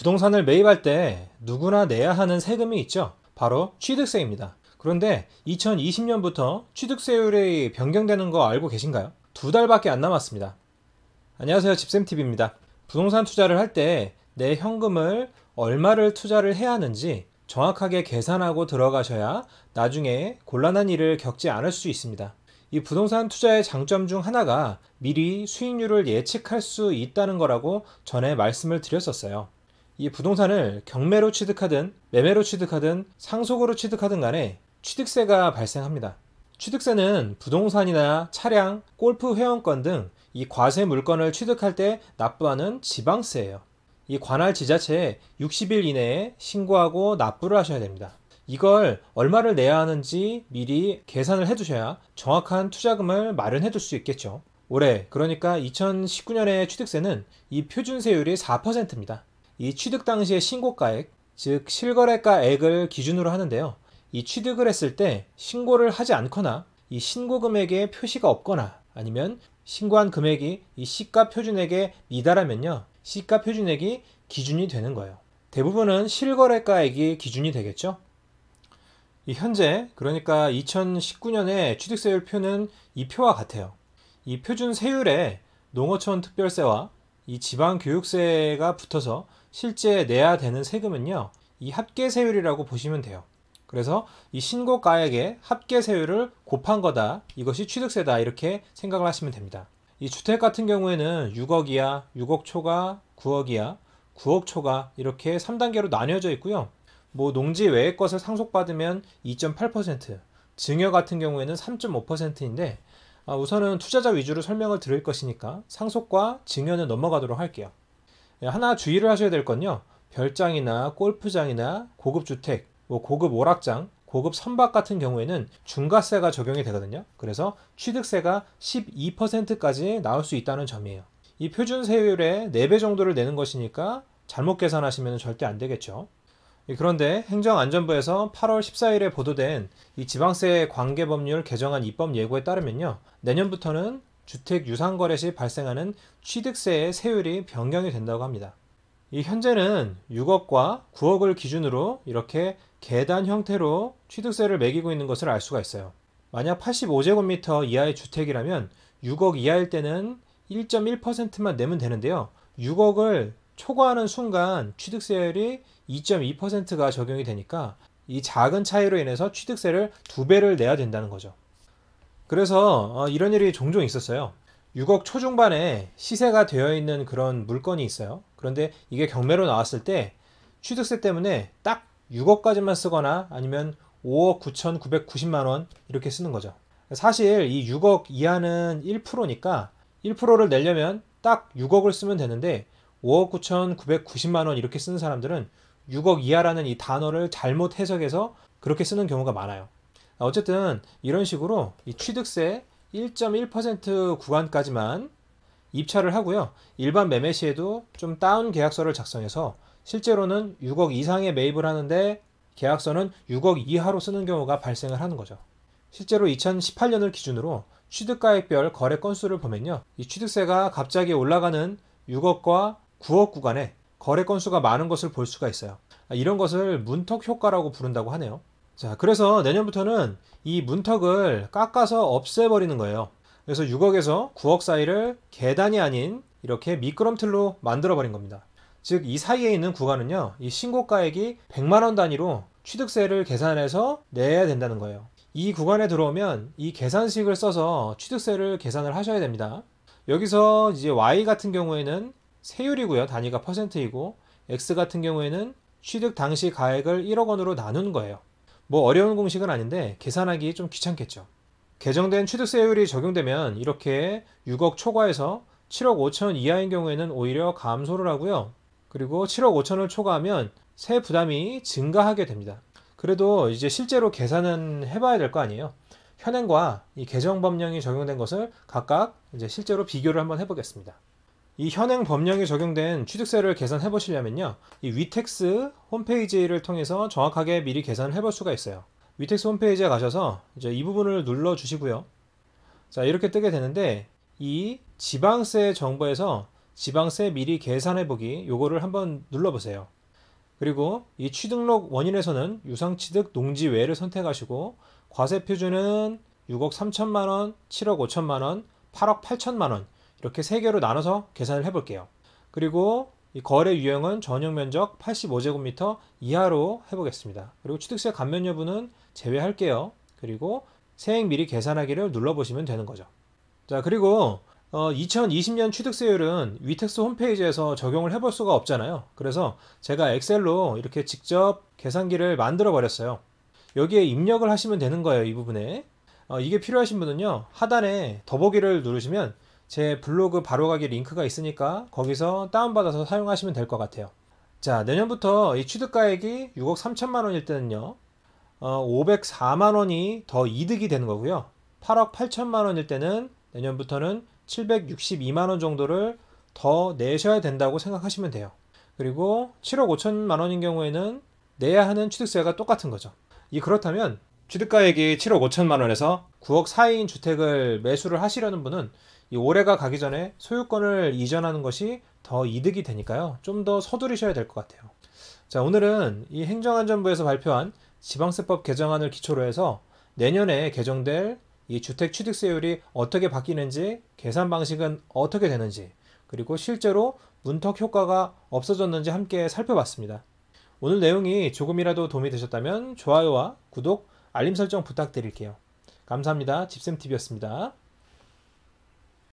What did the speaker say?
부동산을 매입할 때 누구나 내야 하는 세금이 있죠. 바로 취득세입니다. 그런데 2020년부터 취득세율이 변경되는 거 알고 계신가요? 두 달밖에 안 남았습니다. 안녕하세요. 집쌤TV입니다. 부동산 투자를 할 때 내 현금을 얼마를 투자를 해야 하는지 정확하게 계산하고 들어가셔야 나중에 곤란한 일을 겪지 않을 수 있습니다. 이 부동산 투자의 장점 중 하나가 미리 수익률을 예측할 수 있다는 거라고 전에 말씀을 드렸었어요. 이 부동산을 경매로 취득하든 매매로 취득하든 상속으로 취득하든 간에 취득세가 발생합니다. 취득세는 부동산이나 차량, 골프 회원권 등 이 과세 물건을 취득할 때 납부하는 지방세예요. 이 관할 지자체에 60일 이내에 신고하고 납부를 하셔야 됩니다. 이걸 얼마를 내야 하는지 미리 계산을 해두셔야 정확한 투자금을 마련해 둘 수 있겠죠. 올해 그러니까 2019년의 취득세는 이 표준세율이 4%입니다. 이 취득 당시의 신고가액, 즉 실거래가액을 기준으로 하는데요. 이 취득을 했을 때 신고를 하지 않거나 이 신고 금액에 표시가 없거나 아니면 신고한 금액이 이 시가 표준액에 미달하면요. 시가 표준액이 기준이 되는 거예요. 대부분은 실거래가액이 기준이 되겠죠. 현재 그러니까 2019년에 취득세율표는 이 표와 같아요. 이 표준 세율에 농어촌 특별세와 이 지방 교육세가 붙어서 실제 내야 되는 세금은요. 이 합계세율이라고 보시면 돼요. 그래서 이 신고가액의 합계세율을 곱한 거다. 이것이 취득세다. 이렇게 생각을 하시면 됩니다. 이 주택 같은 경우에는 6억 이하, 6억 초과, 9억 이하, 9억 초과 이렇게 3단계로 나뉘어져 있고요. 뭐 농지 외의 것을 상속받으면 2.8%, 증여 같은 경우에는 3.5%인데 아, 우선은 투자자 위주로 설명을 드릴 것이니까 상속과 증여는 넘어가도록 할게요. 예, 하나 주의를 하셔야 될 건요. 별장이나 골프장이나 고급 주택, 뭐 고급 오락장, 고급 선박 같은 경우에는 중과세가 적용이 되거든요. 그래서 취득세가 12%까지 나올 수 있다는 점이에요. 이 표준 세율의 4배 정도를 내는 것이니까 잘못 계산하시면 절대 안 되겠죠. 예, 그런데 행정안전부에서 8월 14일에 보도된 이 지방세 관계법률 개정안 입법 예고에 따르면요. 내년부터는 주택 유상거래 시 발생하는 취득세의 세율이 변경이 된다고 합니다. 이 현재는 6억과 9억을 기준으로 이렇게 계단 형태로 취득세를 매기고 있는 것을 알 수가 있어요. 만약 85제곱미터 이하의 주택이라면 6억 이하일 때는 1.1%만 내면 되는데요. 6억을 초과하는 순간 취득세율이 2.2%가 적용이 되니까 이 작은 차이로 인해서 취득세를 두 배를 내야 된다는 거죠. 그래서 어, 이런 일이 종종 있었어요. 6억 초중반에 시세가 되어 있는 그런 물건이 있어요. 그런데 이게 경매로 나왔을 때 취득세 때문에 딱 6억까지만 쓰거나 아니면 5억 9,990만 원 이렇게 쓰는 거죠. 사실 이 6억 이하는 1%니까 1%를 내려면 딱 6억을 쓰면 되는데 5억 9,990만 원 이렇게 쓰는 사람들은 6억 이하라는 이 단어를 잘못 해석해서 그렇게 쓰는 경우가 많아요. 어쨌든 이런 식으로 이 취득세 1.1% 구간까지만 입찰을 하고요. 일반 매매 시에도 좀 다운 계약서를 작성해서 실제로는 6억 이상의 매입을 하는데 계약서는 6억 이하로 쓰는 경우가 발생을 하는 거죠. 실제로 2018년을 기준으로 취득가액별 거래 건수를 보면요. 이 취득세가 갑자기 올라가는 6억과 9억 구간에 거래 건수가 많은 것을 볼 수가 있어요. 아, 이런 것을 문턱 효과라고 부른다고 하네요. 자, 그래서 내년부터는 이 문턱을 깎아서 없애버리는 거예요. 그래서 6억에서 9억 사이를 계단이 아닌 이렇게 미끄럼틀로 만들어버린 겁니다. 즉, 이 사이에 있는 구간은요, 이 신고가액이 100만원 단위로 취득세를 계산해서 내야 된다는 거예요. 이 구간에 들어오면 이 계산식을 써서 취득세를 계산을 하셔야 됩니다. 여기서 이제 Y 같은 경우에는 세율이고요. 단위가 퍼센트이고 x 같은 경우에는 취득 당시 가액을 1억 원으로 나눈 거예요. 뭐 어려운 공식은 아닌데 계산하기 좀 귀찮겠죠. 개정된 취득세율이 적용되면 이렇게 6억 초과해서 7억 5천 이하인 경우에는 오히려 감소를 하고요. 그리고 7억 5천을 초과하면 세 부담이 증가하게 됩니다. 그래도 이제 실제로 계산은 해봐야 될 거 아니에요. 현행과 이 개정 법령이 적용된 것을 각각 이제 실제로 비교를 한번 해보겠습니다. 이 현행 법령에 적용된 취득세를 계산해 보시려면요. 이 위텍스 홈페이지를 통해서 정확하게 미리 계산을 해볼 수가 있어요. 위텍스 홈페이지에 가셔서 이제 이 부분을 눌러 주시고요. 자, 이렇게 뜨게 되는데 이 지방세 정보에서 지방세 미리 계산해 보기 요거를 한번 눌러 보세요. 그리고 이 취등록 원인에서는 유상취득 농지 외를 선택하시고 과세 표준은 6억 3천만 원, 7억 5천만 원, 8억 8천만 원 이렇게 세 개로 나눠서 계산을 해볼게요. 그리고 이 거래 유형은 전용 면적 85제곱미터 이하로 해보겠습니다. 그리고 취득세 감면 여부는 제외할게요. 그리고 세액 미리 계산하기를 눌러보시면 되는 거죠. 자, 그리고 어, 2020년 취득세율은 위텍스 홈페이지에서 적용을 해볼 수가 없잖아요. 그래서 제가 엑셀로 이렇게 직접 계산기를 만들어 버렸어요. 여기에 입력을 하시면 되는 거예요. 이 부분에. 어, 이게 필요하신 분은요. 하단에 더보기를 누르시면 제 블로그 바로가기 링크가 있으니까 거기서 다운받아서 사용하시면 될 것 같아요. 자, 내년부터 이 취득가액이 6억 3천만 원일 때는요, 어, 504만 원이 더 이득이 되는 거고요. 8억 8천만 원일 때는 내년부터는 762만 원 정도를 더 내셔야 된다고 생각하시면 돼요. 그리고 7억 5천만 원인 경우에는 내야 하는 취득세가 똑같은 거죠. 이 그렇다면 취득가액이 7억 5천만 원에서 9억 4인 주택을 매수를 하시려는 분은 올해가 가기 전에 소유권을 이전하는 것이 더 이득이 되니까요. 좀 더 서두르셔야 될 것 같아요. 자, 오늘은 이 행정안전부에서 발표한 지방세법 개정안을 기초로 해서 내년에 개정될 이 주택 취득세율이 어떻게 바뀌는지, 계산 방식은 어떻게 되는지, 그리고 실제로 문턱 효과가 없어졌는지 함께 살펴봤습니다. 오늘 내용이 조금이라도 도움이 되셨다면 좋아요와 구독, 알림 설정 부탁드릴게요. 감사합니다. 집쌤TV였습니다.